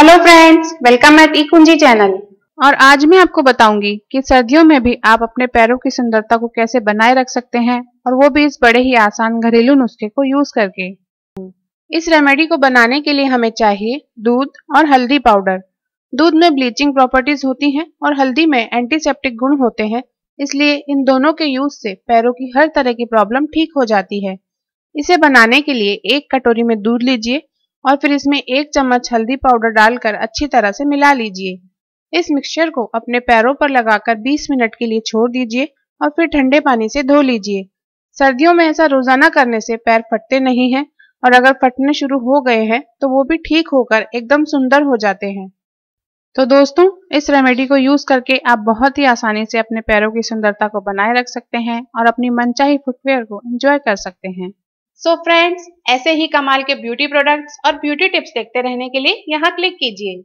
hello friends welcome at E Kunji channel और आज मैं आपको बताऊंगी कि सर्दियों में भी आप अपने पैरों की सुंदरता को कैसे बनाए रख सकते हैं और वो भी इस बड़े ही आसान घरेलू नुस्खे को यूज करके इस रेमेडी को बनाने के लिए हमें चाहिए दूध और हल्दी पाउडर दूध में ब्लीचिंग प्रॉपर्टीज होती है और हल्दी में एंटीसेप्टिक गुण होते हैं इसलिए इन दोनों के यूज से पैरों की हर तरह की प्रॉब्लम ठीक हो जाती है इसे बनाने के लिए एक कटोरी में दूध लीजिए और फिर इसमें एक चम्मच हल्दी पाउडर डालकर अच्छी तरह से मिला लीजिए इस मिक्सचर को अपने पैरों पर लगाकर 20 मिनट के लिए छोड़ दीजिए और फिर ठंडे पानी से धो लीजिए सर्दियों में ऐसा रोजाना करने से पैर फटते नहीं हैं और अगर फटने शुरू हो गए हैं तो वो भी ठीक होकर एकदम सुंदर हो जाते हैं तो दोस्तों इस रेमेडी को यूज करके आप बहुत ही आसानी से अपने पैरों की सुंदरता को बनाए रख सकते हैं और अपनी मनचाही फुटवेयर को एंजॉय कर सकते हैं सो फ्रेंड्स ऐसे ही कमाल के ब्यूटी प्रोडक्ट्स और ब्यूटी टिप्स देखते रहने के लिए यहाँ क्लिक कीजिए